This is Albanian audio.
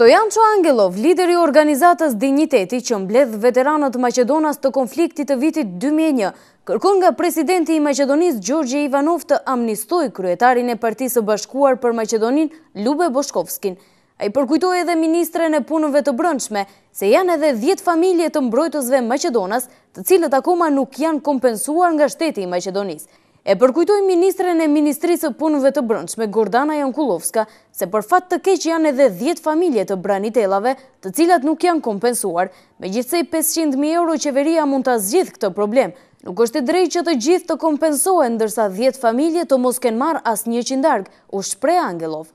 Stojan Qo Angelov, lideri organizatës digniteti që mbledh veteranët Macedonas të konfliktit të vitit 2001, kërkun nga presidenti i Macedonis Gjorgje Ivanov të amnistoj kryetarin e partisë bashkuar për Macedonin Lube Boshkovskin. A i përkujtoj edhe ministre në punëve të brëndshme, se janë edhe 10 familje të mbrojtësve Macedonas të cilët akoma nuk janë kompensuar nga shteti i Macedonisë. E përkujtoj Ministren e Ministrisë Punëve të Brëndshme, Gordana Jankulovska, se për fat të keq janë edhe 10 familje të branitelave të cilat nuk janë kompensuar. Me gjithsej 500.000 euro qeveria mund të zgjith këtë problem. Nuk është e drejt që të gjithë të kompensohen, ndërsa 10 familje të mos kenë marë as një qindarg, u shpre Angelov.